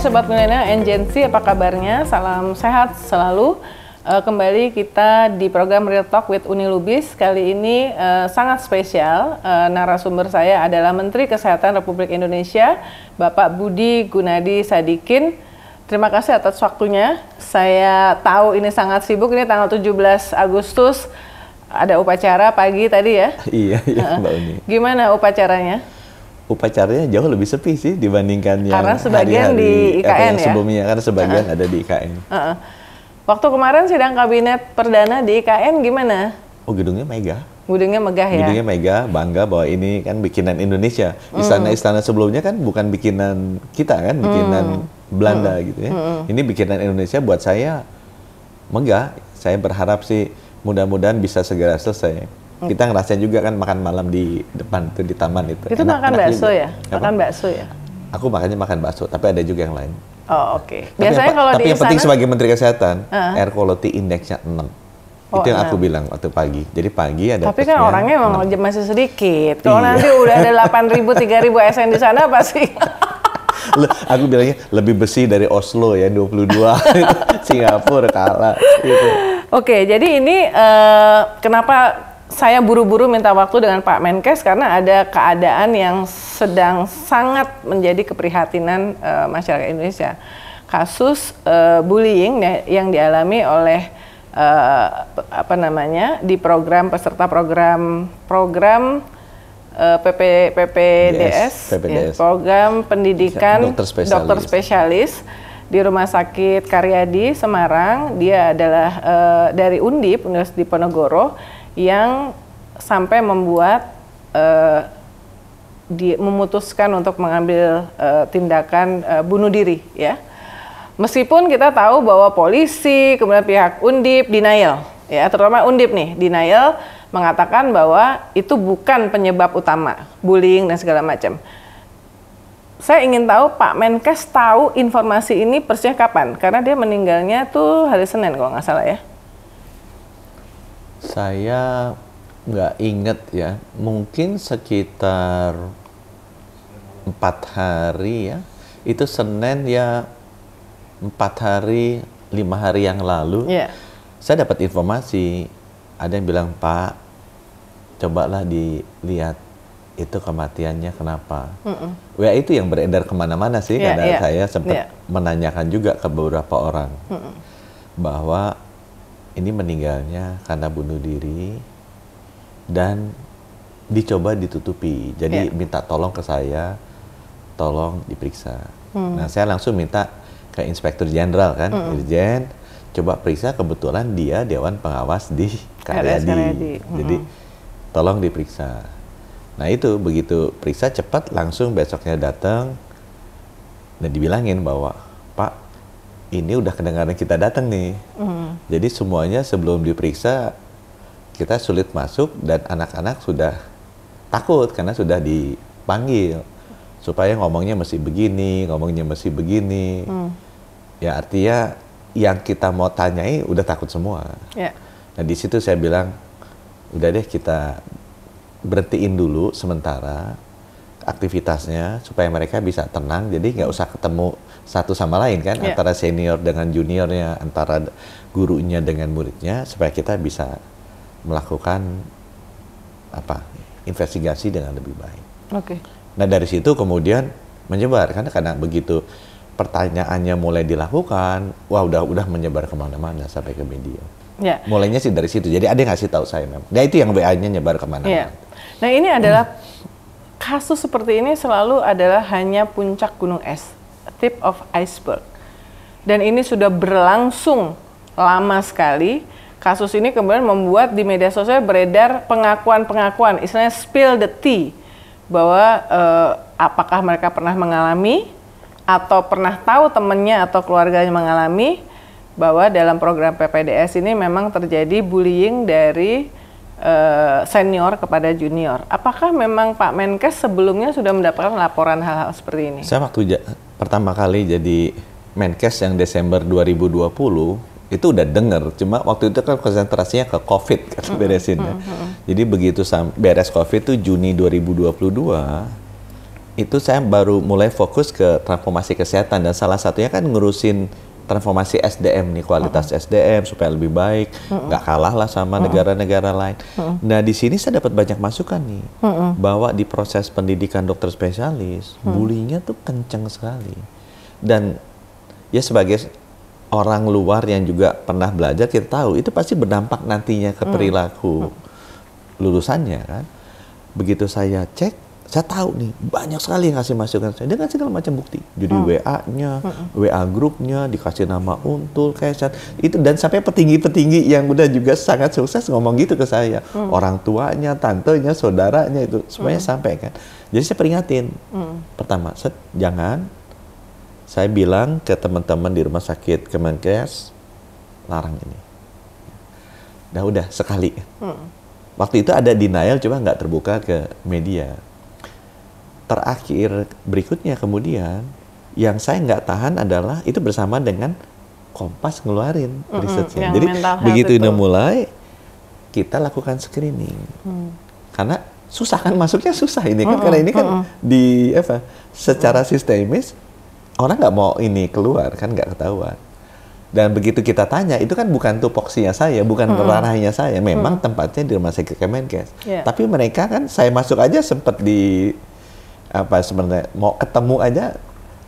Sobat Milenial and Gen Z, apa kabarnya? Salam sehat selalu. Uh, kembali kita di program Real Talk with Uni Lubis. Kali ini uh, sangat spesial. Uh, narasumber saya adalah Menteri Kesehatan Republik Indonesia, Bapak Budi Gunadi Sadikin. Terima kasih atas waktunya. Saya tahu ini sangat sibuk, ini tanggal 17 Agustus ada upacara pagi tadi ya. Iya, iya Mbak Uni. Gimana upacaranya? upacaranya jauh lebih sepi sih dibandingkan yang karena sebagian hari -hari, di IKN yang ya sebelumnya karena sebagian uh -uh. ada di IKN. Uh -uh. Waktu kemarin sidang kabinet perdana di IKN gimana? Oh gedungnya mega. Gedungnya megah ya. Gedungnya mega, bangga bahwa ini kan bikinan Indonesia. Mm. Istana-istana sebelumnya kan bukan bikinan kita kan, mm. bikinan hmm. Belanda hmm. gitu ya. Hmm. Ini bikinan Indonesia buat saya megah. Saya berharap sih mudah-mudahan bisa segera selesai. Kita ngerasain juga kan makan malam di depan tuh di taman itu. Itu enak, makan enak bakso juga. ya? Apa? Makan bakso ya? Aku makannya makan bakso, tapi ada juga yang lain. Oh, oke. Okay. Biasanya kalau tapi di Tapi yang penting sebagai Menteri Kesehatan, uh. air quality indeksnya 6. Oh, itu yang enam. aku bilang waktu pagi. Jadi pagi ada Tapi kan orangnya memang masih sedikit. Kalau iya. nanti udah ada tiga ribu SN di sana pasti Le, aku bilangnya lebih besi dari Oslo ya 22 Singapura kalah gitu. Oke, jadi ini uh, kenapa saya buru-buru minta waktu dengan Pak Menkes karena ada keadaan yang sedang sangat menjadi keprihatinan uh, masyarakat Indonesia. Kasus uh, bullying ya, yang dialami oleh uh, apa namanya di program peserta program program uh, PP PPDS, PPDS. Ya, program pendidikan dokter spesialis. dokter spesialis di Rumah Sakit Karyadi Semarang. Dia adalah uh, dari Undip Universitas Diponegoro yang sampai membuat uh, di, memutuskan untuk mengambil uh, tindakan uh, bunuh diri ya. Meskipun kita tahu bahwa polisi, kemudian pihak Undip denial ya, terutama Undip nih, denial mengatakan bahwa itu bukan penyebab utama bullying dan segala macam. Saya ingin tahu Pak Menkes tahu informasi ini persisnya kapan? Karena dia meninggalnya tuh hari Senin kalau nggak salah ya saya nggak inget ya mungkin sekitar empat hari ya itu Senin ya empat hari lima hari yang lalu yeah. saya dapat informasi ada yang bilang Pak cobalah dilihat itu kematiannya kenapa mm -mm. ya itu yang beredar kemana-mana sih yeah, karena yeah. saya sempat yeah. menanyakan juga ke beberapa orang mm -mm. bahwa ini meninggalnya karena bunuh diri dan dicoba ditutupi. Jadi yeah. minta tolong ke saya, tolong diperiksa. Hmm. Nah, saya langsung minta ke Inspektur Jenderal kan, hmm. Irjen, coba periksa kebetulan dia Dewan Pengawas di Karyadi. Hmm. Jadi tolong diperiksa. Nah itu begitu periksa cepat langsung besoknya datang dan dibilangin bahwa ini udah kedengaran kita datang nih. Mm. Jadi semuanya sebelum diperiksa kita sulit masuk dan anak-anak sudah takut karena sudah dipanggil supaya ngomongnya mesti begini, ngomongnya mesti begini. Mm. Ya artinya yang kita mau tanyai udah takut semua. Yeah. Nah di situ saya bilang udah deh kita berhentiin dulu sementara aktivitasnya supaya mereka bisa tenang jadi nggak usah ketemu satu sama lain kan yeah. antara senior dengan juniornya antara gurunya dengan muridnya supaya kita bisa melakukan apa investigasi dengan lebih baik. Oke. Okay. Nah dari situ kemudian menyebar karena karena begitu pertanyaannya mulai dilakukan, wah udah udah menyebar kemana-mana sampai ke media. Ya. Mulainya sih dari situ. Jadi ada yang ngasih tahu saya memang. Nah itu yang WA-nya nyebar kemana-mana. Ya. Nah ini adalah hmm. kasus seperti ini selalu adalah hanya puncak gunung es tip of iceberg. Dan ini sudah berlangsung lama sekali. Kasus ini kemudian membuat di media sosial beredar pengakuan-pengakuan, istilahnya spill the tea, bahwa eh, apakah mereka pernah mengalami atau pernah tahu temannya atau keluarganya mengalami bahwa dalam program PPDS ini memang terjadi bullying dari eh, senior kepada junior. Apakah memang Pak Menkes sebelumnya sudah mendapatkan laporan hal-hal seperti ini? Saya waktu pertama kali jadi Menkes yang Desember 2020 itu udah denger, cuma waktu itu kan konsentrasinya ke COVID kan mm -hmm. beresinnya. Mm -hmm. Jadi begitu beres COVID itu Juni 2022, itu saya baru mulai fokus ke transformasi kesehatan dan salah satunya kan ngurusin transformasi SDM nih kualitas uh -huh. SDM supaya lebih baik nggak uh -huh. kalah lah sama negara-negara uh -huh. lain. Uh -huh. Nah di sini saya dapat banyak masukan nih uh -huh. bahwa di proses pendidikan dokter spesialis uh -huh. bulinya tuh kenceng sekali dan ya sebagai orang luar yang juga pernah belajar kita tahu itu pasti berdampak nantinya ke mm. perilaku uh mm. -huh. lulusannya kan. Begitu saya cek saya tahu nih banyak sekali yang kasih masukan saya dengan segala macam bukti jadi oh. WA-nya, hmm WA grupnya, dikasih nama Untul, Keset itu dan sampai petinggi-petinggi yang udah juga sangat sukses ngomong gitu ke saya mm. orang tuanya, tantenya, saudaranya itu semuanya mm. sampai kan jadi saya peringatin mm. pertama set, jangan saya bilang ke teman-teman di rumah sakit Kemenkes larang ini nah udah sekali mm. waktu itu ada denial cuma nggak terbuka ke media terakhir berikutnya kemudian yang saya nggak tahan adalah itu bersama dengan Kompas ngeluarin mm-hmm, risetnya. Jadi begitu udah mulai kita lakukan screening mm. karena susah kan masuknya susah ini kan mm-hmm, karena ini kan mm-hmm. di apa secara sistemis orang nggak mau ini keluar kan nggak ketahuan dan begitu kita tanya itu kan bukan tupoksinya saya bukan hmm. ranahnya saya memang hmm. tempatnya di rumah sakit Kemenkes yeah. tapi mereka kan saya masuk aja sempat di apa sebenarnya mau ketemu aja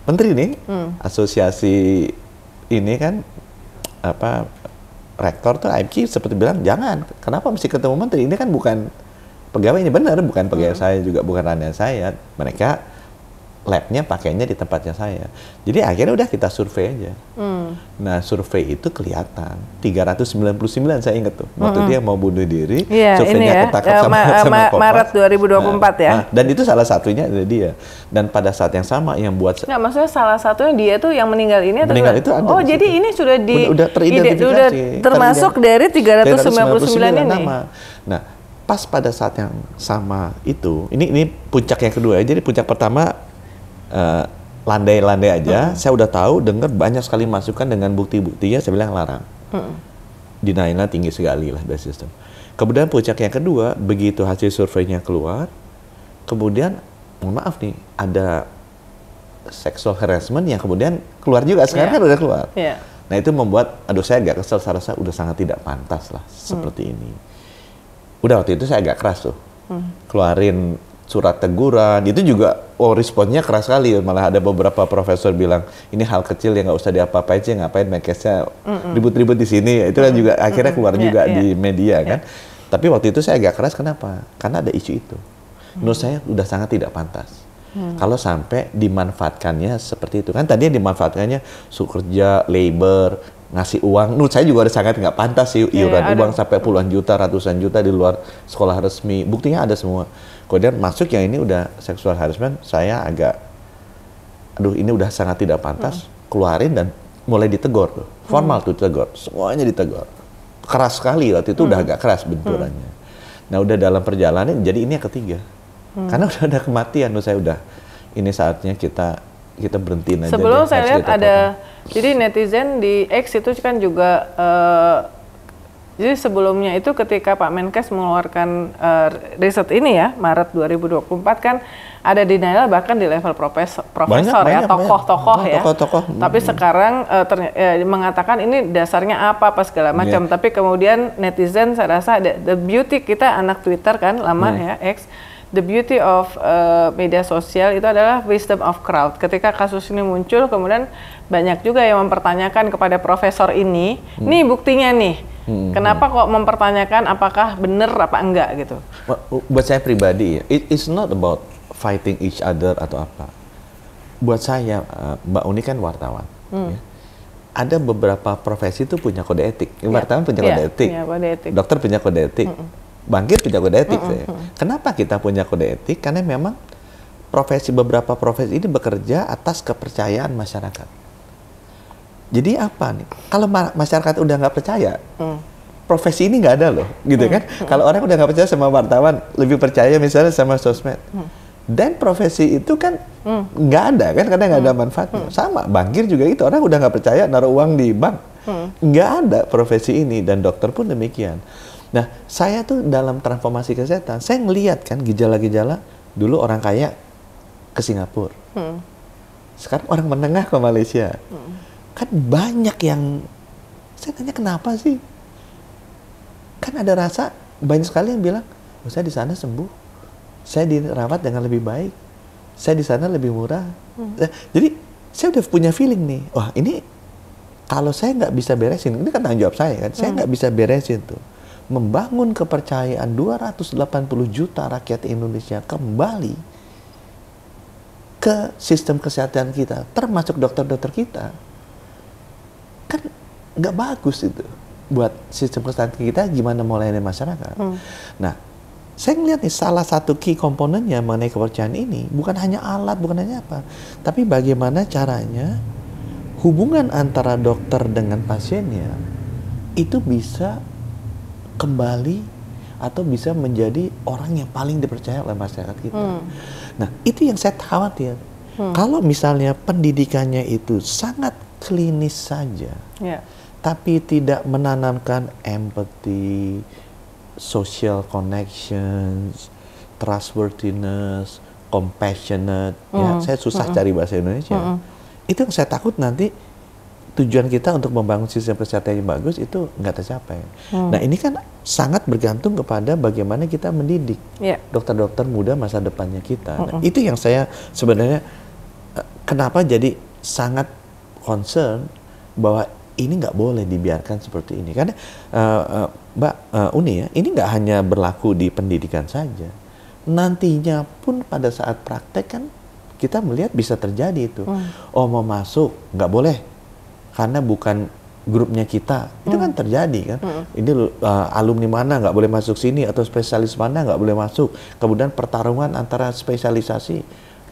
menteri nih hmm. asosiasi ini kan apa rektor tuh IMK seperti bilang jangan kenapa mesti ketemu menteri ini kan bukan pegawai ini benar bukan pegawai hmm. saya juga bukan anak saya mereka labnya pakainya di tempatnya saya. Jadi akhirnya udah kita survei aja. Hmm. Nah survei itu kelihatan 399 saya inget tuh waktu hmm. dia mau bunuh diri, yeah, surveinya ya. ketangkap sama, uh, eh, sama ma Maret 2024 nah, ya. Nah, dan itu salah satunya ada dia. Dan pada saat yang sama yang buat. Nggak maksudnya salah satunya dia tuh yang meninggal ini. Atau meninggal itu ada Oh jadi ini sudah di sudah udah teridentifikasi. Udah termasuk teridentifikasi. dari 399, 399 ini. Nama. Nah pas pada saat yang sama itu, ini ini puncak yang kedua. ya. Jadi puncak pertama landai eh, landai-landai aja. Hmm. Saya udah tahu, dengar banyak sekali masukan dengan bukti bukti ya. Saya bilang larang. Hmm. tinggi sekali lah dari sistem. Kemudian puncak yang kedua, begitu hasil surveinya keluar, kemudian mohon maaf nih, ada sexual harassment yang kemudian keluar juga. Sekarang yeah. kan udah keluar. Yeah. Nah itu membuat, aduh saya agak kesel, saya rasa udah sangat tidak pantas lah mm. seperti hmm. ini. Udah waktu itu saya agak keras tuh. Hmm. Keluarin surat teguran itu juga oh responnya keras sekali malah ada beberapa profesor bilang ini hal kecil yang nggak usah diapa-apain sih ngapain medcastnya ribut-ribut di sini itu kan juga akhirnya keluar juga di media kan tapi waktu itu saya agak keras kenapa karena ada isu itu menurut saya sudah sangat tidak pantas mm. Kalau sampai dimanfaatkannya seperti itu kan tadi dimanfaatkannya sukerja labor, ngasih uang. Menurut saya juga ada sangat nggak pantas sih iya, iuran yeah, uang sampai puluhan juta, ratusan juta di luar sekolah resmi. Buktinya ada semua. Kemudian masuk yang ini udah seksual harassment, saya agak, aduh ini udah sangat tidak pantas. Hmm. Keluarin dan mulai ditegur tuh. Hmm. Formal hmm. tuh ditegur, semuanya ditegur. Keras sekali waktu itu hmm. udah agak keras benturannya. Hmm. Nah udah dalam perjalanan, jadi ini yang ketiga. Hmm. Karena udah ada kematian, menurut saya udah ini saatnya kita kita berhentiin aja. Sebelum saya lihat ada. apa jadi netizen di X itu kan juga uh, jadi sebelumnya itu ketika Pak Menkes mengeluarkan uh, riset ini ya Maret 2024 kan ada denial bahkan di level profesor, profesor ya, banyak, ya tokoh-tokoh ya. Tokoh-tokoh. Tapi hmm. sekarang uh, terny- ya, mengatakan ini dasarnya apa apa segala iya. macam. Yeah. Tapi kemudian netizen saya rasa the, the beauty kita anak Twitter kan lama hmm. ya X the beauty of uh, media sosial itu adalah wisdom of crowd. Ketika kasus ini muncul, kemudian banyak juga yang mempertanyakan kepada profesor ini, hmm. nih buktinya nih, hmm. kenapa kok mempertanyakan apakah benar apa enggak gitu? Buat saya pribadi, it is not about fighting each other atau apa. Buat saya, eh, Mbak Uni kan wartawan. Hmm. Ya. Ada beberapa profesi itu punya kode etik. Ya. Wartawan punya kode, yeah. etik. Ya, kode etik, dokter punya kode etik, mm -mm. Bangkit punya kode etik. saya. Kenapa kita punya kode etik? Karena memang profesi beberapa profesi ini bekerja atas kepercayaan masyarakat. Jadi apa nih? Kalau ma masyarakat udah nggak percaya, hmm. profesi ini nggak ada loh, gitu hmm. kan? Hmm. Kalau orang udah nggak percaya sama wartawan, lebih percaya misalnya sama sosmed. Hmm. Dan profesi itu kan hmm. nggak hmm. ada kan, karena nggak ada hmm. manfaatnya. Hmm. Sama bangkir juga itu orang udah nggak percaya naruh uang di bank, hmm. nggak hmm. ada profesi ini dan dokter pun demikian. Nah, saya tuh dalam transformasi kesehatan, saya ngelihat kan gejala-gejala dulu orang kaya ke Singapura, hmm. sekarang orang menengah ke Malaysia. Hmm Kan banyak yang saya tanya kenapa sih? Kan ada rasa banyak sekali yang bilang, oh, saya di sana sembuh, saya dirawat dengan lebih baik, saya di sana lebih murah. Hmm. Jadi saya udah punya feeling nih, wah ini kalau saya nggak bisa beresin, ini kan tanggung jawab saya kan, saya hmm. nggak hmm. bisa beresin tuh. Membangun kepercayaan 280 juta rakyat Indonesia kembali ke sistem kesehatan kita, termasuk dokter-dokter kita, kan nggak bagus itu buat sistem kesehatan kita gimana melayani masyarakat. Hmm. Nah, saya melihat nih salah satu key komponennya mengenai kepercayaan ini bukan hanya alat, bukan hanya apa, tapi bagaimana caranya hubungan antara dokter dengan pasiennya itu bisa kembali atau bisa menjadi orang yang paling dipercaya oleh masyarakat kita. Hmm. Nah, itu yang saya khawatir. Hmm. Kalau misalnya pendidikannya itu sangat klinis saja, yeah. tapi tidak menanamkan empathy, social connections, trustworthiness, compassionate. Mm. Ya, saya susah mm. cari bahasa Indonesia. Mm. Itu yang saya takut nanti tujuan kita untuk membangun sistem kesehatan yang bagus itu nggak tercapai. Mm. Nah ini kan sangat bergantung kepada bagaimana kita mendidik dokter ya. dokter-dokter muda masa depannya kita. Mm -hmm. Nah, itu yang saya sebenarnya eh, kenapa jadi sangat concern bahwa ini nggak boleh dibiarkan seperti ini karena uh, uh, Mbak uh, Uni ya ini nggak hanya berlaku di pendidikan saja nantinya pun pada saat praktek kan kita melihat bisa terjadi itu hmm. oh mau masuk nggak boleh karena bukan grupnya kita itu kan hmm. kan terjadi kan hmm. ini uh, alumni mana nggak boleh masuk sini atau spesialis mana nggak boleh masuk kemudian pertarungan antara spesialisasi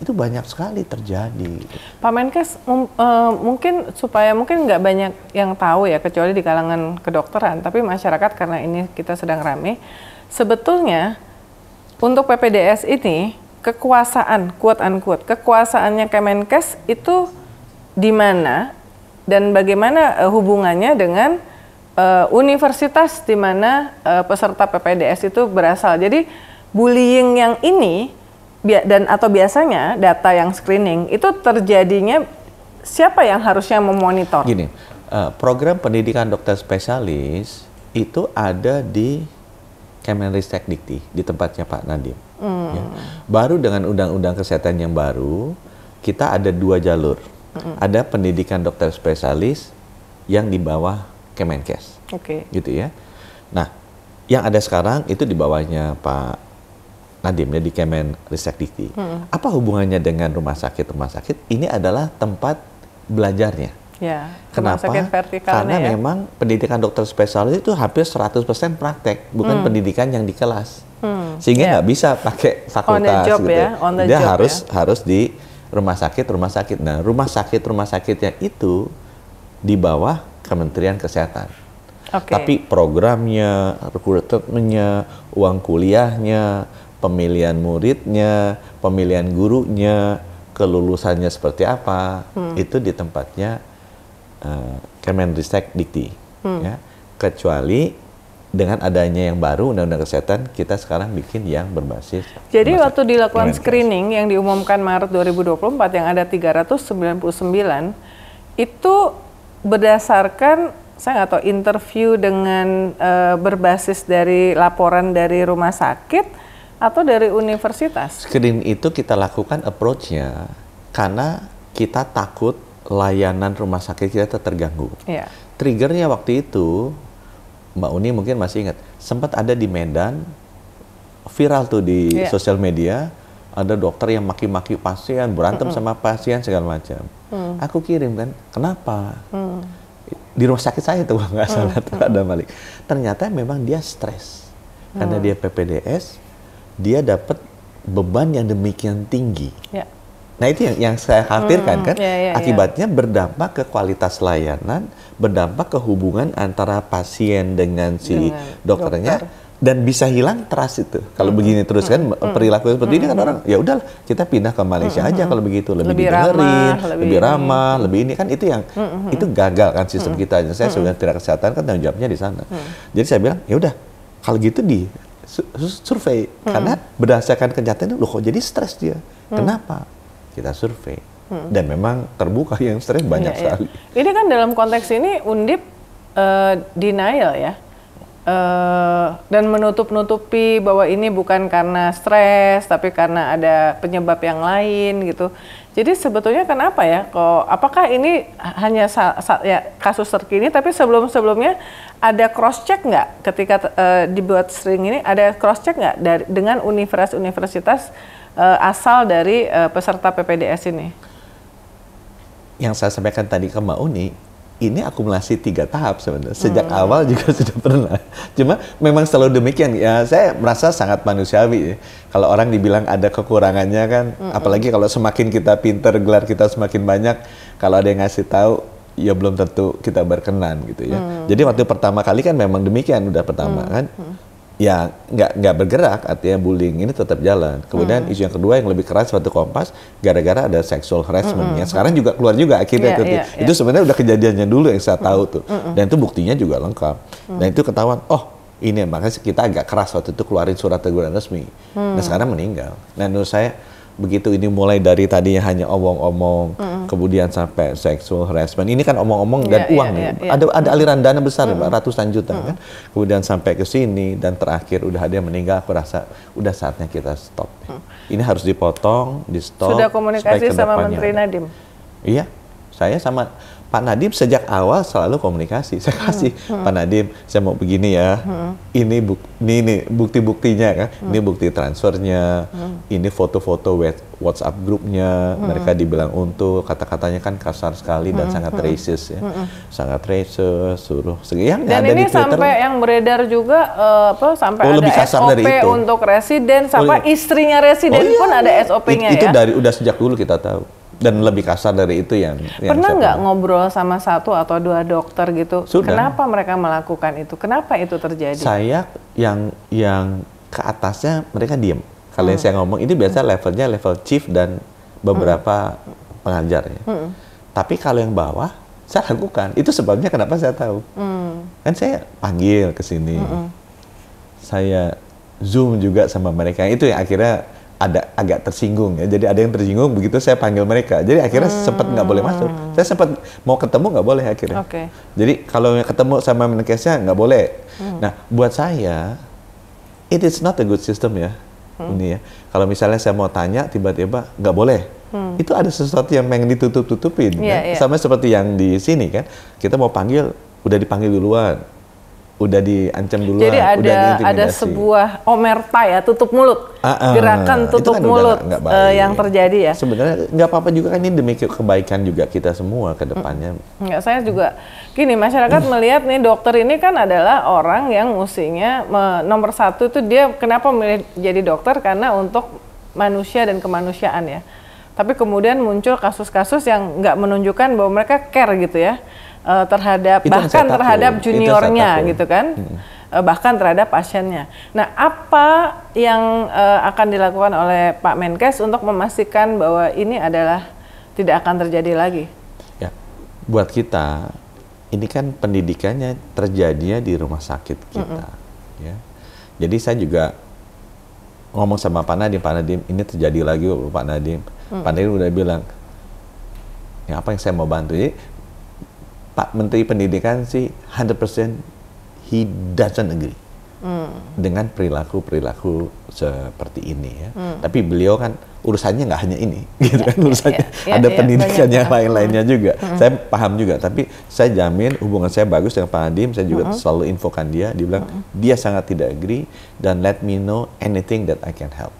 itu banyak sekali terjadi. Pak Menkes uh, mungkin supaya mungkin nggak banyak yang tahu ya kecuali di kalangan kedokteran, tapi masyarakat karena ini kita sedang rame, sebetulnya untuk PPDS ini kekuasaan, quote unquote, kekuasaannya Kemenkes itu di mana dan bagaimana uh, hubungannya dengan uh, universitas di mana uh, peserta PPDS itu berasal. Jadi bullying yang ini dan atau biasanya data yang screening itu terjadinya siapa yang harusnya memonitor? Gini, eh, program pendidikan dokter spesialis itu ada di Kemenristek Dikti di tempatnya Pak Nadiem. Hmm. Ya. Baru dengan undang-undang kesehatan yang baru kita ada dua jalur. Hmm. Ada pendidikan dokter spesialis yang di bawah Kemenkes. Oke. Okay. Gitu ya. Nah, yang ada sekarang itu di bawahnya Pak Nadimnya di Kemen Riset Dikti. Hmm. Apa hubungannya dengan rumah sakit? Rumah sakit ini adalah tempat belajarnya. Ya, Kenapa? Karena ya. memang pendidikan dokter spesialis itu hampir 100% praktek, bukan hmm. pendidikan yang di kelas. Hmm. Sehingga ya. nggak yeah. bisa pakai fakultas job, gitu. Ya? ya. Dia job, harus ya? harus di rumah sakit, rumah sakit. Nah, rumah sakit, rumah sakitnya itu di bawah Kementerian Kesehatan. Okay. Tapi programnya, rekrutmennya, uang kuliahnya, pemilihan muridnya, pemilihan gurunya, kelulusannya seperti apa, hmm. itu di tempatnya uh, Kemenristek Dikti. Hmm. Ya. Kecuali dengan adanya yang baru Undang-Undang Kesehatan, kita sekarang bikin yang berbasis. Jadi waktu dilakukan Kemenristek. screening yang diumumkan Maret 2024 yang ada 399, itu berdasarkan saya nggak tahu interview dengan uh, berbasis dari laporan dari rumah sakit atau dari universitas? Screen itu kita lakukan approach-nya karena kita takut layanan rumah sakit kita terganggu. Yeah. Triggernya waktu itu, Mbak Uni mungkin masih ingat, sempat ada di Medan, viral tuh di yeah. sosial media, ada dokter yang maki-maki pasien, berantem mm -mm. sama pasien segala macam. Mm. Aku kirim kan, kenapa? Mm. Di rumah sakit saya tuh nggak salah mm. ada balik. Ternyata memang dia stres Karena karena mm. dia PPDS, dia dapat beban yang demikian tinggi. Ya. Nah itu yang, yang saya khawatirkan hmm, kan, ya, ya, ya. akibatnya ya. berdampak ke kualitas layanan, berdampak ke hubungan antara pasien dengan si dengan dokternya. Dokter dan bisa hilang trust itu. Kalau -hmm. begini terus kan -hmm. hmm. perilaku seperti -hmm. ini kan hmm, orang hmm. ya udahlah kita pindah ke Malaysia -hmm. aja kalau begitu lebih, lebih didengerin, ramah, lebih, lebih ramah, ini. lebih ini kan itu yang -hmm. itu gagal kan sistem -hmm. kita. Saya -hmm. sebenarnya tidak kesehatan kan tanggung jawabnya di sana. -hmm. Jadi saya bilang ya udah kalau gitu di survei hmm. karena berdasarkan kenyataan loh kok jadi stres dia hmm. kenapa kita survei hmm. dan memang terbuka yang stres banyak ya, sekali ya. ini kan dalam konteks ini undip uh, denial ya Eh, dan menutup-nutupi bahwa ini bukan karena stres, tapi karena ada penyebab yang lain gitu. Jadi sebetulnya kenapa ya? Kok apakah ini hanya ya, kasus terkini? Tapi sebelum-sebelumnya ada cross check nggak ketika uh, dibuat sering ini? Ada cross check nggak dari, dengan universitas-universitas uh, asal dari uh, peserta PPDS ini? Yang saya sampaikan tadi ke Mbak Uni, ini akumulasi tiga tahap sebenarnya. Sejak hmm. awal juga sudah pernah. Cuma memang selalu demikian. Ya, saya merasa sangat manusiawi. Ya. Kalau orang dibilang ada kekurangannya kan, hmm. apalagi kalau semakin kita pinter, gelar kita semakin banyak. Kalau ada yang ngasih tahu, ya belum tentu kita berkenan gitu ya. Hmm. Jadi waktu pertama kali kan memang demikian udah pertama hmm. kan. Hmm ya nggak nggak bergerak artinya bullying ini tetap jalan kemudian hmm. isu yang kedua yang lebih keras waktu kompas gara-gara ada sexual harassment hmm. ya sekarang juga keluar juga akhirnya yeah, yeah, yeah. Iya. itu sebenarnya udah kejadiannya dulu yang saya hmm, tahu tuh hmm. dan itu buktinya juga lengkap hmm. dan itu ketahuan oh ini makanya kita agak keras waktu itu keluarin surat teguran resmi nah, hmm. nah sekarang meninggal nah menurut saya begitu ini mulai dari tadinya hanya omong-omong, mm-hmm. kemudian sampai seksual harassment. Ini kan omong-omong dan yeah, iya, uang yeah, yeah, Yeah, ada ada aliran dana besar, mm-hmm. ratusan juta mm-hmm. kan. Kemudian sampai ke sini dan terakhir udah ada yang meninggal. Aku rasa udah saatnya kita stop. Mm. Ini harus dipotong, di stop. Sudah komunikasi sama Menteri Nadiem? Nadim? Iya, saya sama Pak Nadim sejak awal selalu komunikasi. Saya hmm. kasih hmm. Pak Nadim, saya mau begini ya. Hmm. Ini buk, ini, ini bukti-buktinya kan. Hmm. Ini bukti transfernya. Hmm. Ini foto-foto WhatsApp grupnya. Hmm. Mereka dibilang untuk kata-katanya kan kasar sekali dan hmm. sangat hmm. racist ya. Hmm. Sangat racist, suruh yang Dan ada ini di Twitter, sampai yang beredar juga uh, apa sampai oh, ada SOP dari itu. untuk residen sampai oh, iya. istrinya residen oh, iya. pun ada SOP-nya ya. Itu dari udah sejak dulu kita tahu dan lebih kasar dari itu yang, yang pernah nggak ngobrol sama satu atau dua dokter gitu Sudah. kenapa mereka melakukan itu kenapa itu terjadi saya yang yang ke atasnya mereka diem kalau hmm. saya ngomong ini biasa hmm. levelnya level chief dan beberapa hmm. pengajar ya hmm. tapi kalau yang bawah saya lakukan itu sebabnya kenapa saya tahu hmm. kan saya panggil ke sini hmm. saya zoom juga sama mereka itu yang akhirnya ada agak tersinggung ya. Jadi ada yang tersinggung begitu saya panggil mereka. Jadi akhirnya hmm. sempat nggak boleh masuk. Saya sempat mau ketemu nggak boleh akhirnya. Okay. Jadi kalau ketemu sama menkesnya nggak boleh. Hmm. Nah buat saya it is not a good system ya. Hmm. Ini ya. Kalau misalnya saya mau tanya tiba-tiba nggak boleh. Hmm. Itu ada sesuatu yang pengen ditutup-tutupin. Yeah, kan? yeah. Iya. Sama seperti yang di sini kan. Kita mau panggil udah dipanggil duluan udah diancam dulu jadi ada udah ada sebuah omerta ya tutup mulut uh, uh, gerakan tutup kan mulut gak, gak eh, uh, yang terjadi ya sebenarnya nggak apa-apa juga kan ini demi kebaikan juga kita semua ke depannya nggak saya juga gini masyarakat melihat nih dokter ini kan adalah orang yang musinya nomor satu itu dia kenapa jadi dokter karena untuk manusia dan kemanusiaan ya tapi kemudian muncul kasus-kasus yang nggak menunjukkan bahwa mereka care gitu ya uh, terhadap itu bahkan terhadap juniornya gitu kan hmm. Eh, bahkan terhadap pasiennya. Nah, apa yang uh, akan dilakukan oleh Pak Menkes untuk memastikan bahwa ini adalah tidak akan terjadi lagi? Ya, buat kita ini kan pendidikannya terjadinya di rumah sakit kita, mm ya. Jadi saya juga ngomong sama Pak Nadiem, Pak Nadiem ini terjadi lagi Pak Nadiem. Hmm. Pak mm. Nadiem udah bilang, ya apa yang saya mau bantu? Jadi Pak Menteri Pendidikan sih 100% he doesn't agree hmm. dengan perilaku-perilaku seperti ini ya. Hmm. Tapi beliau kan urusannya nggak hanya ini, ya, gitu kan, ya, kan urusannya ya, ya, ada ya, pendidikan yang lain-lainnya hmm. juga. Hmm. Saya paham juga, tapi saya jamin hubungan saya bagus dengan Pak Adim. Saya juga hmm. selalu infokan dia, dia bilang hmm. dia sangat tidak agree dan let me know anything that I can help.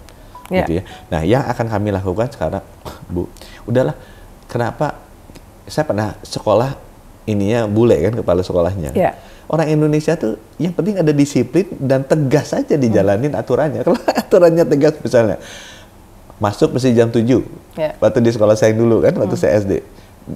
Yeah. Gitu ya. Nah, yang akan kami lakukan sekarang, Bu, udahlah. Kenapa? Saya pernah sekolah ininya bule kan kepala sekolahnya. Ya. Orang Indonesia tuh yang penting ada disiplin dan tegas saja dijalanin hmm. aturannya. Kalau aturannya tegas misalnya masuk mesti jam 7. Ya. Waktu di sekolah saya dulu kan waktu hmm. saya SD.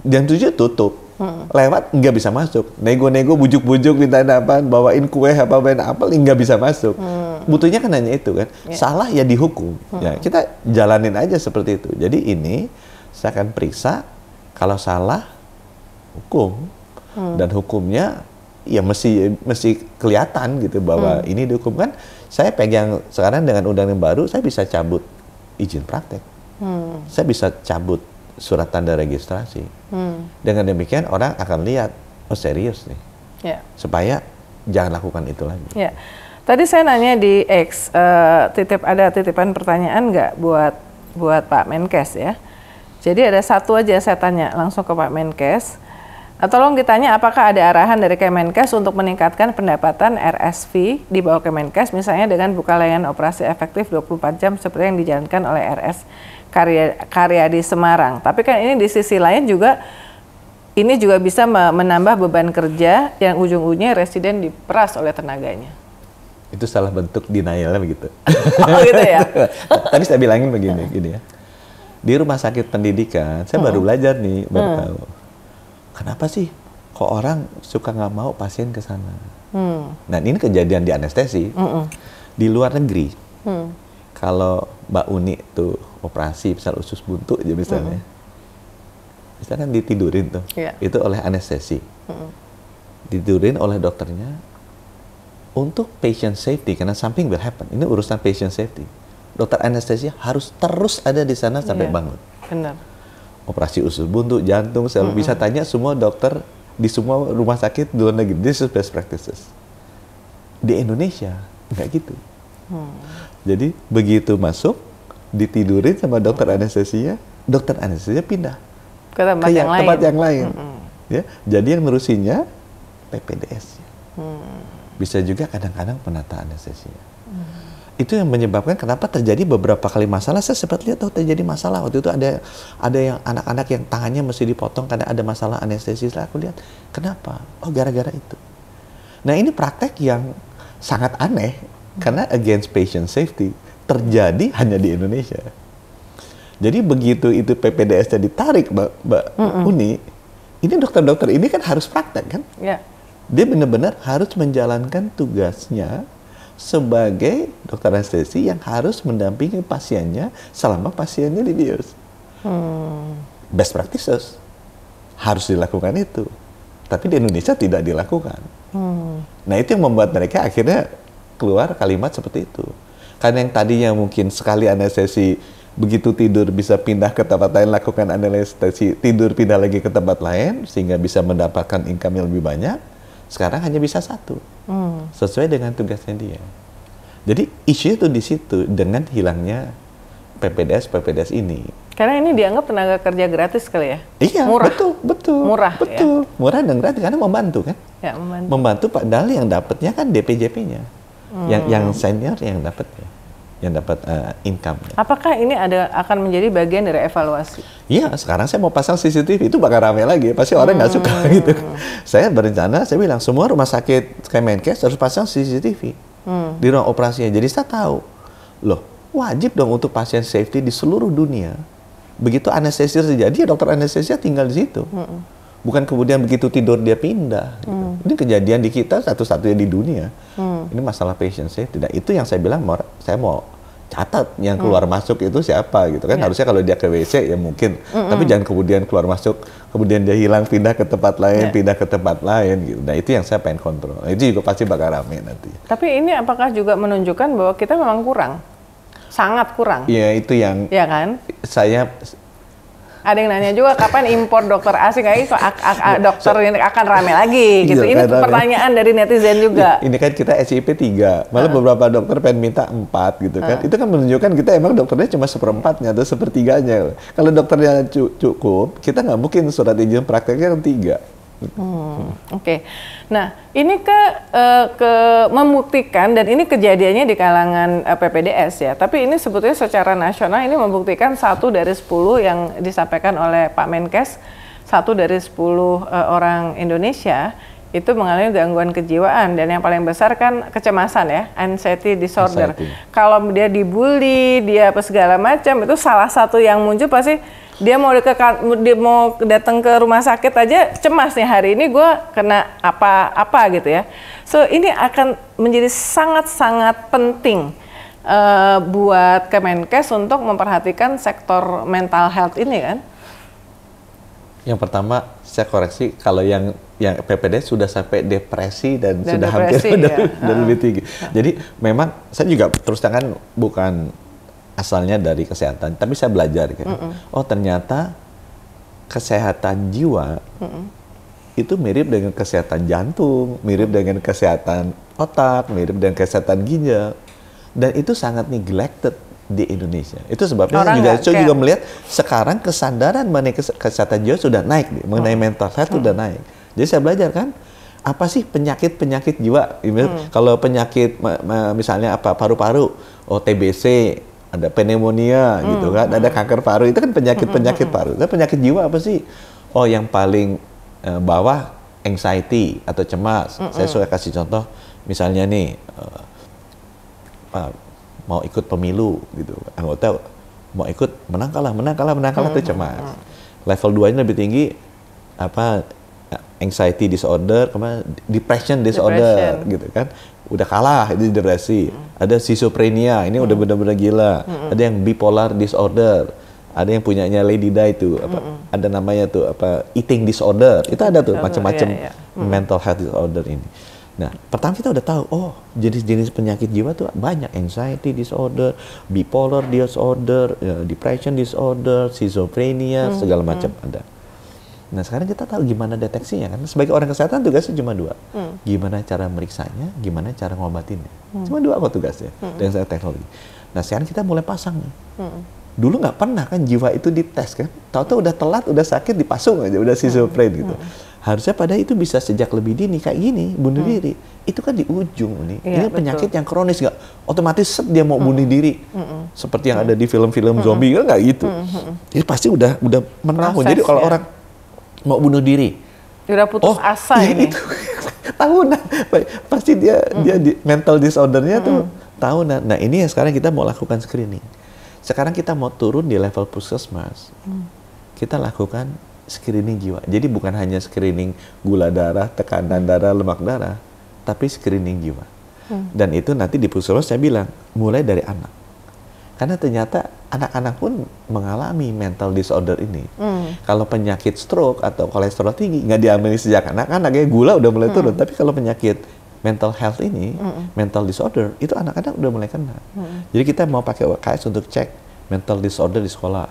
Jam 7 tutup. Hmm. Lewat nggak bisa masuk. Nego-nego bujuk-bujuk minta apa, bawain kue apa main apel nggak bisa masuk. Hmm. Butuhnya kan hanya itu kan. Yeah. Salah ya dihukum. Hmm. Ya, kita jalanin aja seperti itu. Jadi ini saya akan periksa kalau salah hukum hmm. dan hukumnya ya mesti mesti kelihatan gitu bahwa hmm. ini dihukum kan saya pegang sekarang dengan undang yang baru saya bisa cabut izin praktek hmm. saya bisa cabut surat tanda registrasi hmm. dengan demikian orang akan lihat oh serius nih yeah. supaya jangan lakukan itu lagi yeah. tadi saya nanya di X uh, titip ada titipan pertanyaan nggak buat buat Pak Menkes ya jadi ada satu aja saya tanya langsung ke Pak Menkes Nah, tolong ditanya apakah ada arahan dari Kemenkes untuk meningkatkan pendapatan RSV di bawah Kemenkes misalnya dengan buka layanan operasi efektif 24 jam seperti yang dijalankan oleh RS Karya, Karya di Semarang. Tapi kan ini di sisi lain juga ini juga bisa menambah beban kerja yang ujung-ujungnya residen diperas oleh tenaganya. Itu salah bentuk denialnya begitu. Oh gitu ya? Tadi saya bilangin begini, gini ya. Di rumah sakit pendidikan, saya hmm. baru belajar nih, baru hmm. tahu kenapa sih kok orang suka nggak mau pasien ke sana? Hmm. Nah ini kejadian di anestesi mm -mm. di luar negeri. Hmm. Kalau Mbak Uni tuh operasi misal usus buntu aja misalnya, mm. misalnya kan ditidurin tuh, yeah. itu oleh anestesi, mm. ditidurin oleh dokternya untuk patient safety karena something will happen. Ini urusan patient safety. Dokter anestesi harus terus ada di sana sampai yeah. bangun. Benar operasi usus buntu, jantung, sel mm-hmm. bisa tanya semua dokter di semua rumah sakit di luar negeri. This is best practices. Di Indonesia nggak gitu. Hmm. Jadi begitu masuk ditidurin sama dokter anestesinya, dokter anestesinya pindah ke tempat, ke yang, yang, lain. yang lain. Mm-hmm. Ya, jadi yang nerusinya PPDS. Hmm. Bisa juga kadang-kadang penata anestesinya itu yang menyebabkan kenapa terjadi beberapa kali masalah saya sempat lihat tuh terjadi masalah waktu itu ada ada yang anak-anak yang tangannya mesti dipotong karena ada masalah anestesi saya aku lihat kenapa oh gara-gara itu nah ini praktek yang sangat aneh karena against patient safety terjadi hanya di Indonesia jadi begitu itu PPDS-nya tarik mbak mbak mm -mm. Uni ini dokter-dokter ini kan harus praktek kan yeah. dia benar-benar harus menjalankan tugasnya sebagai dokter anestesi yang harus mendampingi pasiennya selama pasiennya di bios. Hmm. Best practices harus dilakukan itu, tapi di Indonesia tidak dilakukan. Hmm. Nah itu yang membuat mereka akhirnya keluar kalimat seperti itu. Karena yang tadinya mungkin sekali anestesi begitu tidur bisa pindah ke tempat lain lakukan anestesi tidur pindah lagi ke tempat lain sehingga bisa mendapatkan income yang lebih banyak sekarang hanya bisa satu. Hmm. Sesuai dengan tugasnya dia. Jadi isu itu di situ dengan hilangnya PPDS PPDS ini. Karena ini dianggap tenaga kerja gratis kali ya? Iya, murah. betul, betul. Murah, betul. Ya? Murah dan gratis karena membantu kan? Ya, membantu. Membantu padahal yang dapatnya kan DPJP-nya. Hmm. Yang yang senior yang dapatnya yang dapat uh, eh, income. Apakah ini ada akan menjadi bagian dari evaluasi? Iya, sekarang saya mau pasang CCTV itu bakal rame lagi. Pasti orang nggak gitu. hmm. suka gitu. Saya berencana, saya bilang semua rumah sakit Kemenkes harus pasang CCTV hmm. di ruang operasinya. Jadi saya tahu, loh wajib dong untuk pasien safety di seluruh dunia. Begitu anestesi terjadi, ya dokter anestesia tinggal di situ. Hmm bukan kemudian begitu tidur dia pindah. Gitu. Hmm. Ini kejadian di kita satu-satunya di dunia. Hmm. Ini masalah passion saya tidak. Itu yang saya bilang saya mau catat yang keluar hmm. masuk itu siapa gitu kan ya. harusnya kalau dia ke WC ya mungkin hmm. tapi jangan kemudian keluar masuk kemudian dia hilang pindah ke tempat lain ya. pindah ke tempat lain gitu nah itu yang saya pengen kontrol nah, itu juga pasti bakal rame nanti tapi ini apakah juga menunjukkan bahwa kita memang kurang sangat kurang iya itu yang ya kan saya ada yang nanya juga kapan impor dokter asing lagi ak, ak, ak, ya, dokter ini akan rame lagi iya, gitu. Iya, ini kan pertanyaan dari netizen juga. Iya, ini kan kita SIP 3, malah uh. beberapa dokter pengen minta 4 gitu kan. Uh. Itu kan menunjukkan kita emang dokternya cuma seperempatnya atau sepertiganya. Kalau dokternya cukup, kita nggak mungkin surat izin prakteknya kan 3. Hmm, Oke, okay. nah ini ke uh, ke membuktikan dan ini kejadiannya di kalangan uh, eh, PPDS ya. Tapi ini sebetulnya secara nasional ini membuktikan satu dari sepuluh yang disampaikan oleh Pak Menkes, satu dari sepuluh uh, orang Indonesia itu mengalami gangguan kejiwaan dan yang paling besar kan kecemasan ya, anxiety disorder. Anxiety. Kalau dia dibully, dia apa segala macam itu salah satu yang muncul pasti dia mau ke dia mau datang ke rumah sakit aja cemas nih hari ini gue kena apa apa gitu ya so ini akan menjadi sangat sangat penting uh, buat Kemenkes untuk memperhatikan sektor mental health ini kan yang pertama saya koreksi kalau yang yang PPD sudah sampai depresi dan, dan sudah depresi, hampir ya. dan, dan lebih tinggi. Jadi memang saya juga terus tangan bukan asalnya dari kesehatan, tapi saya belajar kan. Mm -mm. Oh ternyata kesehatan jiwa mm -mm. itu mirip dengan kesehatan jantung, mirip dengan kesehatan otak, mirip dengan kesehatan ginjal, dan itu sangat neglected di Indonesia. Itu sebabnya Orang juga, saya juga melihat sekarang kesadaran mengenai kesehatan jiwa sudah naik, nih, mengenai mm. mental health mm. sudah naik. Jadi saya belajar kan apa sih penyakit penyakit jiwa? Hmm. Kalau penyakit misalnya apa paru-paru, oh TBC, ada pneumonia gitu hmm. gitu kan, ada hmm. kanker paru itu kan penyakit-penyakit hmm, hmm, paru. Nah, penyakit jiwa apa sih? Oh, yang paling uh, bawah anxiety atau cemas. Hmm. Saya suka kasih contoh misalnya nih uh, mau ikut pemilu gitu. Anggota mau ikut menang kalah, menang kalah, menang kalah tuh -hmm. itu cemas. Level 2-nya lebih tinggi apa anxiety disorder, depression disorder depression. gitu kan udah kalah itu depresi. Hmm. Ada schizophrenia, ini hmm. udah benar-benar gila. Hmm. Ada yang bipolar disorder. Ada yang punyanya Lady Di itu apa hmm. ada namanya tuh apa eating disorder. Itu ada tuh macam-macam yeah, yeah. Iya. hmm. mental health disorder ini. Nah, pertama kita udah tahu, oh jenis-jenis penyakit jiwa tuh banyak, anxiety disorder, bipolar disorder, eh, depression disorder, schizophrenia, hmm. segala hmm. macam hmm. ada. Nah sekarang kita tahu gimana deteksinya kan. Sebagai orang kesehatan tugasnya cuma dua. Hmm. Gimana cara meriksanya, gimana cara ngobatinnya. Hmm. Cuma dua kok tugasnya hmm. dengan saya teknologi. Nah sekarang kita mulai pasang Hmm. Dulu nggak pernah kan jiwa itu dites kan. Tahu-tahu udah telat, udah sakit dipasung aja, udah surprise hmm. gitu. Hmm. Harusnya pada itu bisa sejak lebih dini kayak gini bunuh hmm. diri. Itu kan di ujung nih. Ya, Ini betul. penyakit yang kronis nggak otomatis set dia mau hmm. bunuh diri. Hmm. Seperti yang hmm. ada di film-film hmm. zombie kan nggak gitu. Hmm. Jadi hmm. pasti udah udah menahun. Jadi kalau ya. orang mau bunuh diri. Udah putus oh, asa ya ini. Itu. tahunan. Pasti dia hmm. dia di, mental disordernya hmm. tuh tahunan. Nah, ini yang sekarang kita mau lakukan screening. Sekarang kita mau turun di level puskesmas. Hmm. Kita lakukan screening jiwa. Jadi bukan hanya screening gula darah, tekanan darah, lemak darah, tapi screening jiwa. Hmm. Dan itu nanti di puskesmas saya bilang mulai dari anak karena ternyata anak-anak pun mengalami mental disorder ini. Mm. Kalau penyakit stroke atau kolesterol tinggi nggak diambil sejak anak anaknya gula udah mulai mm. turun, tapi kalau penyakit mental health ini, mm. mental disorder itu anak-anak udah mulai kena. Mm. Jadi kita mau pakai UKS untuk cek mental disorder di sekolah,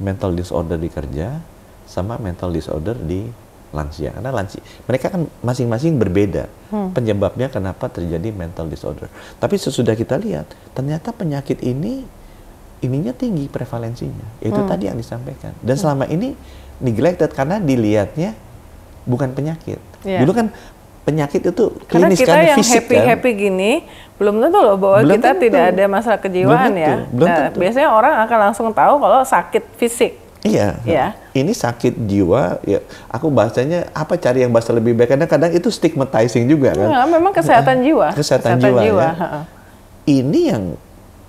mental disorder di kerja, sama mental disorder di lansia karena lansia mereka kan masing-masing berbeda hmm. penyebabnya kenapa terjadi mental disorder tapi sesudah kita lihat ternyata penyakit ini ininya tinggi prevalensinya itu hmm. tadi yang disampaikan dan selama ini neglected karena dilihatnya bukan penyakit yeah. dulu kan penyakit itu klinis karena kita yang happy kan? happy gini belum tentu loh bahwa belum kita tentu. tidak ada masalah kejiwaan belum ya Belum nah, biasanya orang akan langsung tahu kalau sakit fisik Iya. Ya. Ini sakit jiwa. Ya, aku bahasanya apa cari yang bahasa lebih baik karena kadang itu stigmatizing juga kan. Nah, memang kesehatan jiwa. Kesehatan, kesehatan jiwa. jiwa. Ya. Ini yang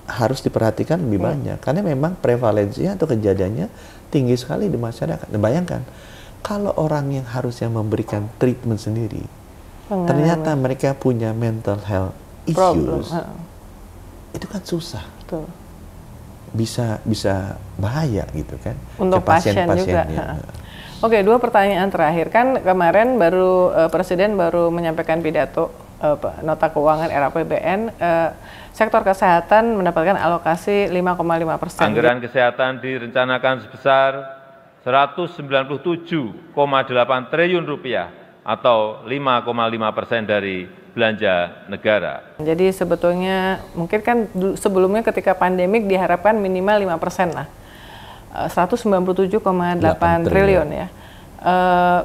harus diperhatikan lebih hmm. banyak karena memang prevalensinya atau kejadiannya tinggi sekali di masyarakat. Nah, bayangkan kalau orang yang harusnya memberikan treatment sendiri, Pengalaman. ternyata mereka punya mental health issues, Problem. itu kan susah. Betul bisa bisa bahaya gitu kan untuk pasien, pasien pasiennya. juga. Ya. Oke, dua pertanyaan terakhir kan kemarin baru uh, presiden baru menyampaikan pidato uh, nota keuangan RAPBN uh, eh, sektor kesehatan mendapatkan alokasi 5,5 persen. Anggaran kesehatan direncanakan sebesar 197,8 triliun rupiah atau 5,5 persen dari belanja negara. Jadi sebetulnya mungkin kan sebelumnya ketika pandemik diharapkan minimal 5 persen lah. 197,8 eh, triliun ya. Uh,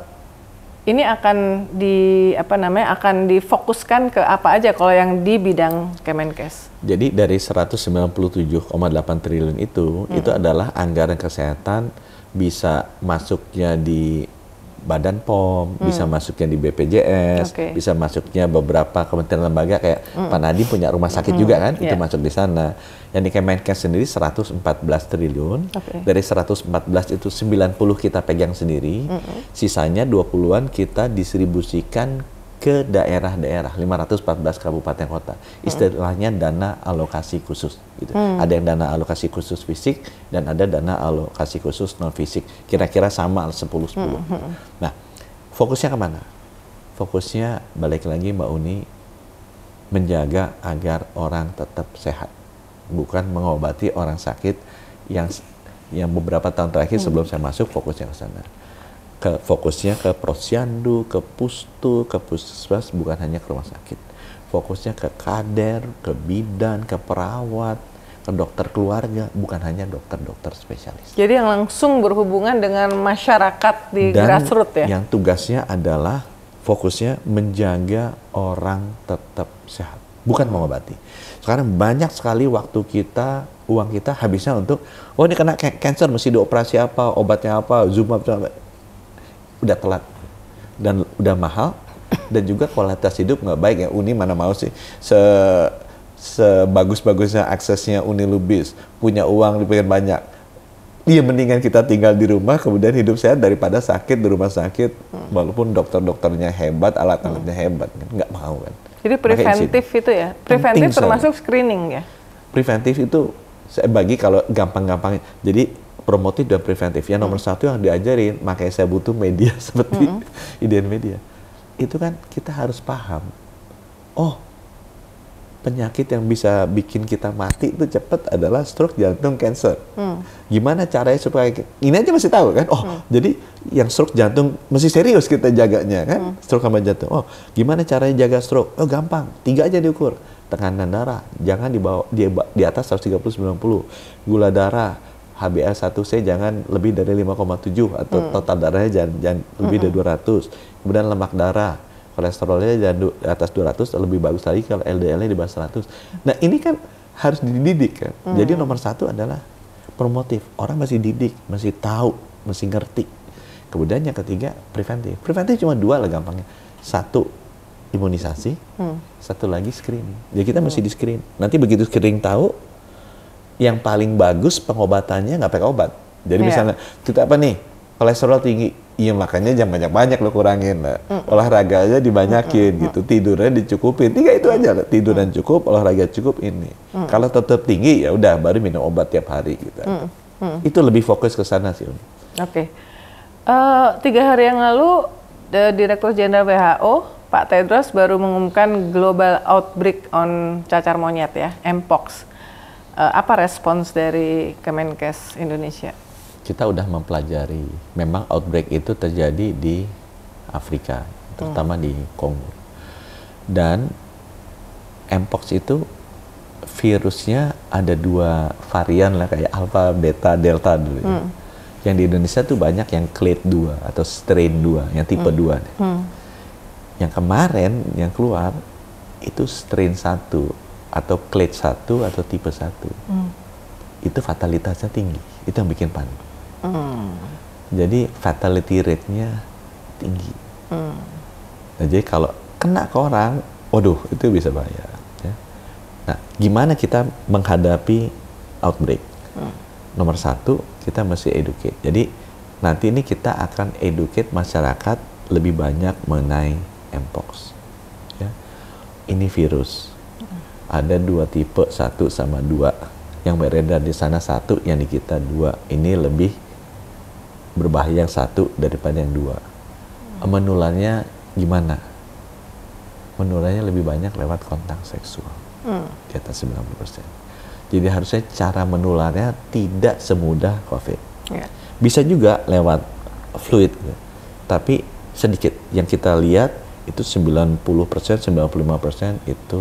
ini akan di apa namanya akan difokuskan ke apa aja kalau yang di bidang Kemenkes. Jadi dari 197,8 triliun itu hmm. itu adalah anggaran kesehatan bisa masuknya di Badan POM, hmm. bisa masuknya di BPJS, okay. bisa masuknya beberapa kementerian lembaga kayak hmm. Nadi punya rumah sakit hmm. juga kan, yeah. itu masuk di sana. Yang di Kemenkes sendiri 114 triliun, okay. dari 114 itu 90 kita pegang sendiri, hmm. sisanya 20-an kita distribusikan ke daerah-daerah 514 kabupaten kota. Istilahnya dana alokasi khusus gitu. Hmm. Ada yang dana alokasi khusus fisik dan ada dana alokasi khusus non fisik. Kira-kira sama 10 10. Hmm, hmm. Nah, fokusnya kemana? Fokusnya balik lagi Mbak Uni menjaga agar orang tetap sehat, bukan mengobati orang sakit yang yang beberapa tahun terakhir hmm. sebelum saya masuk fokusnya ke sana ke fokusnya ke prosyandu, ke pustu, ke puskesmas bukan hanya ke rumah sakit. Fokusnya ke kader, ke bidan, ke perawat, ke dokter keluarga, bukan hanya dokter-dokter spesialis. Jadi yang langsung berhubungan dengan masyarakat di Dan grassroots ya. Yang tugasnya adalah fokusnya menjaga orang tetap sehat, bukan mengobati. Sekarang banyak sekali waktu kita uang kita habisnya untuk oh ini kena cancer mesti dioperasi apa, obatnya apa, zoom up, zoom up udah telat dan udah mahal dan juga kualitas hidup nggak baik ya Uni mana mau sih se sebagus-bagusnya aksesnya Uni Lubis punya uang dipikir banyak Iya mendingan kita tinggal di rumah kemudian hidup sehat daripada sakit di rumah sakit hmm. walaupun dokter-dokternya hebat alat-alatnya hmm. hebat kan nggak mau kan jadi preventif itu ya preventif termasuk screening ya preventif itu saya bagi kalau gampang-gampangnya jadi promotif dan preventif. Yang nomor hmm. satu yang diajarin, makanya saya butuh media seperti hmm. idean media. Itu kan kita harus paham, oh penyakit yang bisa bikin kita mati itu cepat adalah stroke jantung cancer. Hmm. Gimana caranya supaya ini aja masih tahu kan? Oh, hmm. jadi yang stroke jantung mesti serius kita jaganya kan? Hmm. Stroke sama jantung. Oh, gimana caranya jaga stroke? Oh, gampang. Tiga aja diukur. Tekanan darah jangan dibawa di, di atas 130 90. Gula darah HbA1c jangan lebih dari 5,7 atau hmm. total darahnya jangan, jangan hmm. lebih dari 200. Hmm. Kemudian lemak darah, kolesterolnya jangan du, atas 200 lebih bagus lagi kalau LDL-nya di bawah 100. Nah, ini kan harus dididik kan. Hmm. Jadi nomor satu adalah promotif. Orang masih didik, masih tahu, masih ngerti. Kemudian yang ketiga preventif. Preventif cuma dua lah gampangnya. Satu imunisasi, hmm. satu lagi screening. Jadi ya, kita hmm. mesti di screen. Nanti begitu screening tahu, yang paling bagus pengobatannya nggak pakai obat. Jadi yeah. misalnya kita apa nih kolesterol tinggi, iya makanya jangan banyak-banyak lo kurangin lah. Mm. Olahraga aja dibanyakin mm. gitu, tidurnya dicukupin. Tiga itu aja lah, tidur dan cukup, olahraga cukup ini. Mm. Kalau tetap tinggi ya udah baru minum obat tiap hari gitu. Mm. Mm. Itu lebih fokus ke sana sih. Oke, okay. uh, eh, tiga hari yang lalu eh, Direktur Jenderal WHO Pak Tedros baru mengumumkan global outbreak on cacar monyet ya, mpox uh, apa respons dari Kemenkes Indonesia? Kita udah mempelajari, memang outbreak itu terjadi di Afrika, terutama hmm. di Kongo. Dan mpox itu virusnya ada dua varian lah kayak alpha, beta, delta dulu. Ya. Hmm. Yang di Indonesia tuh banyak yang clade 2 atau strain 2, yang tipe hmm. Hmm. Yang kemarin yang keluar itu strain 1 atau clade satu atau tipe satu hmm. itu fatalitasnya tinggi itu yang bikin panik hmm. jadi fatality rate-nya tinggi hmm. nah, jadi kalau kena ke orang waduh itu bisa bahaya ya. nah gimana kita menghadapi outbreak hmm. nomor satu kita mesti educate jadi nanti ini kita akan educate masyarakat lebih banyak mengenai mpox ya. ini virus ada dua tipe satu sama dua yang beredar di sana satu yang di kita dua ini lebih berbahaya yang satu daripada yang dua menularnya gimana menularnya lebih banyak lewat kontak seksual hmm. di atas 90% jadi harusnya cara menularnya tidak semudah covid yeah. bisa juga lewat fluid tapi sedikit yang kita lihat itu 90% 95% itu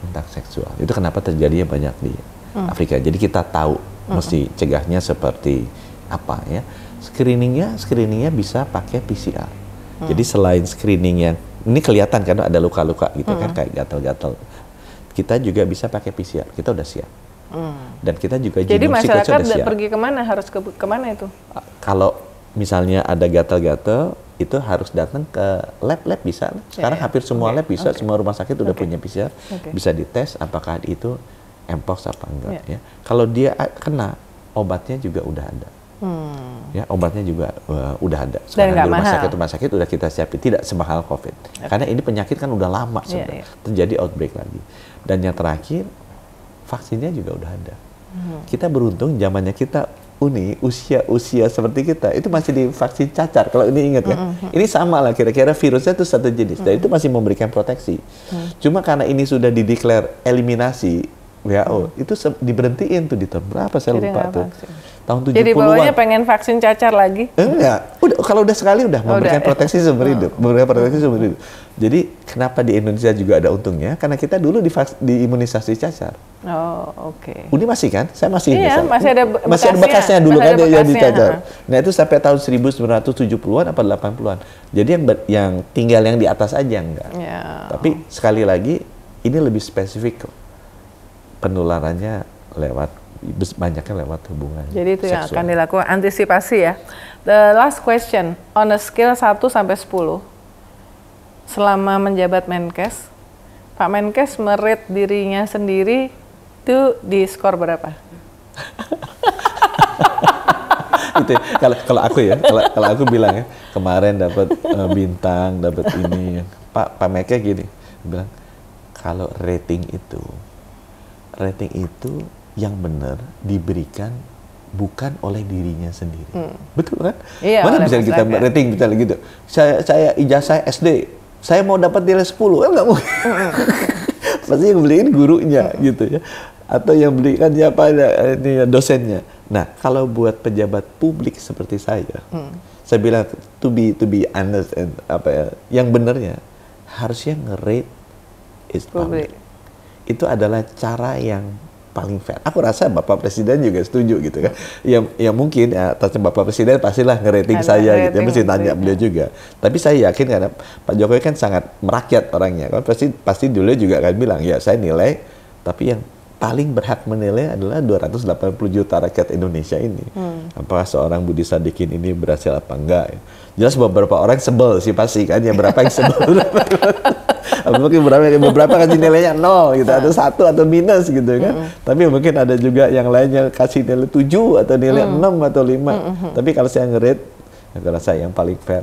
kontak seksual. Itu kenapa terjadinya banyak di hmm. Afrika. Jadi kita tahu hmm. mesti cegahnya seperti apa ya. Screeningnya, screeningnya bisa pakai PCR. Hmm. Jadi selain screening yang ini kelihatan kan ada luka-luka gitu kan, hmm. kan kayak gatal-gatal. Kita juga bisa pakai PCR. Kita udah siap. Hmm. Dan kita juga jadi masyarakat udah pergi kemana harus ke kemana itu? Kalau misalnya ada gatal-gatal itu harus datang ke lab-lab bisa. Iya, Sekarang yeah, hampir semua okay. lab bisa, okay. semua rumah sakit okay. punya PCR, okay. bisa dites apakah itu mpox apa enggak yeah. ya. Kalau dia eh, kena obatnya juga udah ada. Hmm. Ya, obatnya juga uh, udah ada. Sekarang di rumah sakit rumah sakit udah kita siapin, tidak semahal Covid. Okay. Karena ini penyakit kan udah lama yeah, iya, yeah. terjadi outbreak lagi. Dan yang terakhir vaksinnya juga udah ada. Hmm. Kita beruntung zamannya kita Uni usia-usia seperti kita itu masih divaksin cacar kalau ini ingat ya mm -hmm. ini sama lah kira-kira virusnya itu satu jenis mm -hmm. dan itu masih memberikan proteksi mm -hmm. cuma karena ini sudah dideklar eliminasi WHO mm -hmm. itu diberhentiin tuh di tahun berapa saya Jadi lupa tuh vaksin tahun 70-an. Jadi bawahnya pengen vaksin cacar lagi? Enggak. Udah, kalau udah sekali udah oh, memberikan udah, proteksi seumur oh. hidup, memberikan proteksi seumur hidup. Jadi kenapa di Indonesia juga ada untungnya? Karena kita dulu di diimunisasi cacar. Oh, oke. Okay. Ini masih kan? Saya masih Iya, masih ada bekasnya. Masih ada bekasnya dulu masih kan bekasnya. yang dicacar. Nah, itu sampai tahun 1970-an atau 80-an. Jadi yang yang tinggal yang di atas aja enggak. Yeah. Tapi sekali lagi ini lebih spesifik Penularannya lewat banyaknya lewat hubungan Jadi itu yang akan dilakukan antisipasi ya. The last question on a scale 1 sampai 10 selama menjabat Menkes, Pak Menkes merit dirinya sendiri itu di skor berapa? itu ya, kalau kalau aku ya kalau kalau aku bilang ya kemarin dapat uh, bintang dapat ini ya. Pak Pak Meke gini bilang kalau rating itu rating itu yang benar diberikan bukan oleh dirinya sendiri. Hmm. Betul kan? Iya, Mana bisa kita rating kita gitu. Saya saya ijazah SD, saya mau dapat nilai 10, kan ya nggak mungkin. Hmm. Pasti yang beliin gurunya hmm. gitu ya. Atau yang belikan siapa ini ya, dosennya. Nah, kalau buat pejabat publik seperti saya, hmm. saya bilang to be to be honest and apa ya, yang benernya harusnya ngerate is public. public. Itu adalah cara yang paling fair. Aku rasa Bapak Presiden juga setuju gitu kan. Ya, ya mungkin ya, Bapak Presiden pastilah ngerating saya rating gitu. Ya, mesti tanya beliau juga. Tapi saya yakin karena Pak Jokowi kan sangat merakyat orangnya. Kan pasti pasti dulu juga kan bilang ya saya nilai tapi yang paling berhak menilai adalah 280 juta rakyat Indonesia ini. Hmm. Apakah seorang Budi Sadikin ini berhasil apa enggak? Jelas beberapa orang sebel sih pasti kan, ya berapa yang sebel. mungkin beberapa, beberapa kasih nilainya nol gitu, atau iya. satu atau minus gitu kan. Mm -hmm. Tapi mungkin ada juga yang lainnya kasih nilai tujuh atau nilai mm. hmm atau lima. Mm -hmm. Tapi kalau saya ngerit saya rasa yang paling fair,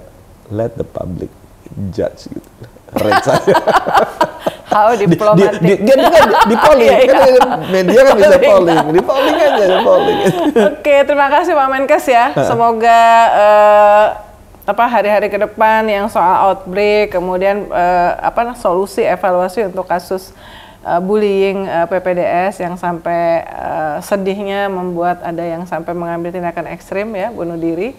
let the public judge gitu. Rate saya. How diplomatic. Di, di, di, di, kan di polling, yeah, kan, iya. kan media kan bisa polling, di polling aja, di polling. Oke, okay, terima kasih Pak Menkes ya. Semoga uh, apa hari-hari ke depan yang soal outbreak, kemudian uh, apa solusi evaluasi untuk kasus uh, bullying uh, eh, PPDS yang sampai uh, sedihnya membuat ada yang sampai mengambil tindakan ekstrim ya bunuh diri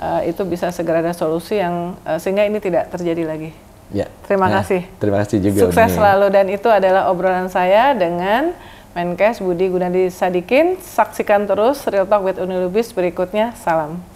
uh, itu bisa segera ada solusi yang uh, sehingga ini tidak terjadi lagi. Ya. Terima nah, kasih. Terima kasih juga. Sukses ini. selalu dan itu adalah obrolan saya dengan Menkes Budi Gunadi Sadikin. Saksikan terus Real Talk with Unilubis berikutnya. Salam.